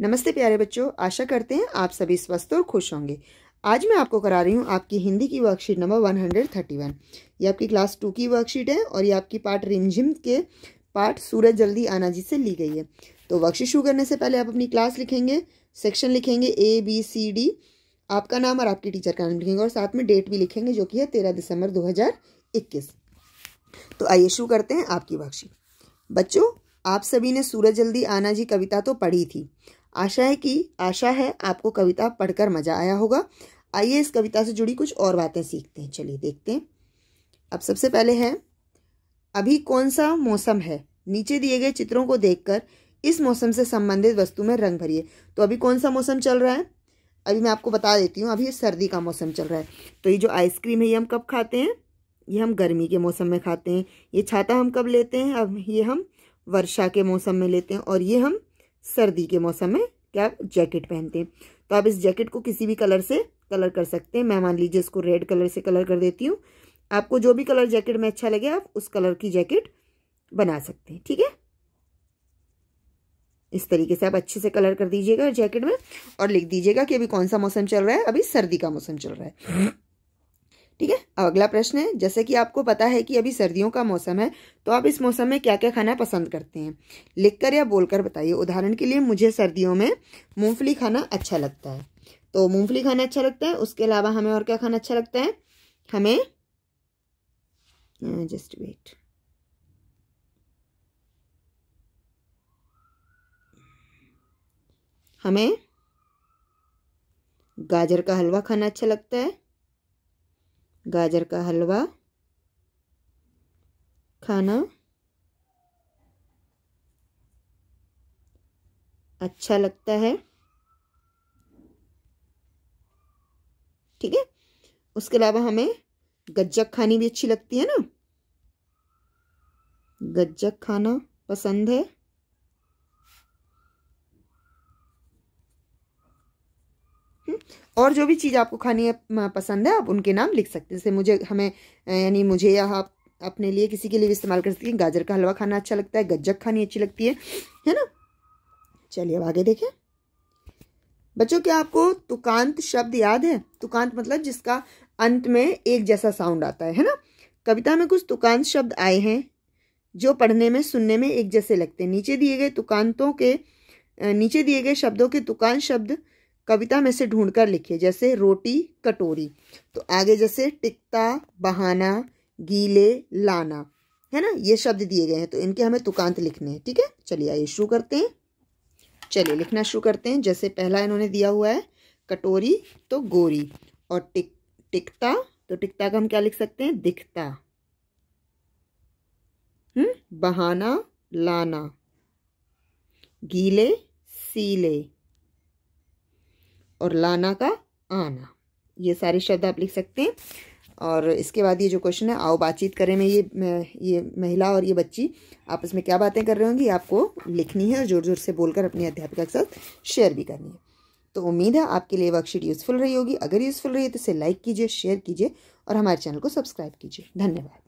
नमस्ते प्यारे बच्चों आशा करते हैं आप सभी स्वस्थ और खुश होंगे आज मैं आपको करा रही हूँ आपकी हिंदी की worksheet number one hundred thirty one ये आपकी क्लास टू की वर्कशीट है और ये आपकी पार्ट रिमझिम के पार्ट सूरज जल्दी आना जी से ली गई है तो वर्कशीट शुरू करने से पहले आप अपनी क्लास लिखेंगे सेक्शन लिखेंगे ए बी सी डी आपका नाम और आपकी टीचर का नाम लिखेंगे और साथ में डेट भी लिखेंगे जो कि है तेरह दिसंबर दो तो आइए शुरू करते हैं आपकी वर्कशीट बच्चों आप सभी ने सूरज जल्दी आना जी कविता तो पढ़ी थी आशा है कि आशा है आपको कविता पढ़कर मज़ा आया होगा आइए इस कविता से जुड़ी कुछ और बातें सीखते हैं चलिए देखते हैं अब सबसे पहले है अभी कौन सा मौसम है नीचे दिए गए चित्रों को देखकर इस मौसम से संबंधित वस्तु में रंग भरिए तो अभी कौन सा मौसम चल रहा है अभी मैं आपको बता देती हूँ अभी सर्दी का मौसम चल रहा है तो ये जो आइसक्रीम है ये हम कब खाते हैं ये हम गर्मी के मौसम में खाते हैं ये छाता हम कब लेते हैं अब ये हम वर्षा के मौसम में लेते हैं और ये हम सर्दी के मौसम में क्या जैकेट पहनते हैं तो आप इस जैकेट को किसी भी कलर से कलर कर सकते हैं मैं मान लीजिए इसको रेड कलर से कलर कर देती हूँ आपको जो भी कलर जैकेट में अच्छा लगे आप उस कलर की जैकेट बना सकते हैं ठीक है इस तरीके से आप अच्छे से कलर कर दीजिएगा जैकेट में और लिख दीजिएगा कि अभी कौन सा मौसम चल रहा है अभी सर्दी का मौसम चल रहा है अब अगला प्रश्न है जैसे कि आपको पता है कि अभी सर्दियों का मौसम है तो आप इस मौसम में क्या क्या खाना पसंद करते हैं लिखकर या बोलकर बताइए उदाहरण के लिए मुझे सर्दियों में मूंगफली खाना अच्छा लगता है तो मूंगफली खाना अच्छा लगता है उसके अलावा हमें और क्या खाना अच्छा लगता है हमें जस्ट हाँ, वेट हमें गाजर का हलवा खाना अच्छा लगता है गाजर का हलवा खाना अच्छा लगता है ठीक है उसके अलावा हमें गज्जक खानी भी अच्छी लगती है ना गज्जक खाना पसंद है और जो भी चीज़ आपको खानी है पसंद है आप उनके नाम लिख सकते हैं जैसे मुझे हमें यानी मुझे या आप अपने लिए किसी के लिए भी इस्तेमाल कर सकते हैं गाजर का हलवा खाना अच्छा लगता है गज्जक खानी अच्छी लगती है है ना चलिए अब आगे देखें बच्चों क्या आपको तुकांत शब्द याद है तुकांत मतलब जिसका अंत में एक जैसा साउंड आता है है ना कविता में कुछ तुकांत शब्द आए हैं जो पढ़ने में सुनने में एक जैसे लगते हैं नीचे दिए गए तुकांतों के नीचे दिए गए शब्दों के तुकांत शब्द कविता में से ढूंढकर लिखिए जैसे रोटी कटोरी तो आगे जैसे टिकता बहाना गीले लाना है ना ये शब्द दिए गए हैं तो इनके हमें तुकांत लिखने हैं ठीक है चलिए आइए शुरू करते हैं चलिए लिखना शुरू करते हैं जैसे पहला इन्होंने दिया हुआ है कटोरी तो गोरी और टिक टिकता तो टिकता का हम क्या लिख सकते हैं दिखता हम्म बहाना लाना गीले सीले और लाना का आना ये सारे शब्द आप लिख सकते हैं और इसके बाद ये जो क्वेश्चन है आओ बातचीत करें में ये ये महिला और ये बच्ची आपस में क्या बातें कर रहे होंगी आपको लिखनी है और ज़ोर ज़ोर से बोलकर अपनी अध्यापिका के साथ शेयर भी करनी है तो उम्मीद है आपके लिए वर्कशीट यूज़फुल रही होगी अगर यूज़फुल रही है तो इसे लाइक कीजिए शेयर कीजिए और हमारे चैनल को सब्सक्राइब कीजिए धन्यवाद